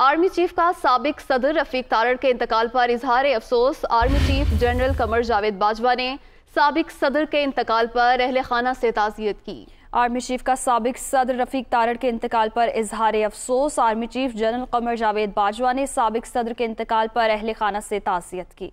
army chief का सबक सदर रफीक तारड़ के इंतकाल पर इजहार अफसोस army chief general Qamar Javed Bajwa ने सबक सदर के इंतकाल पर अहल खाना से ताज़ियत की आर्मी चीफ का सबक सदर रफीक तारड़ के इंतकाल पर इजहार अफसोस army chief general Qamar Javed Bajwa ने सबक सदर के इंतकाल पर अहल खाना से ताज़ियत की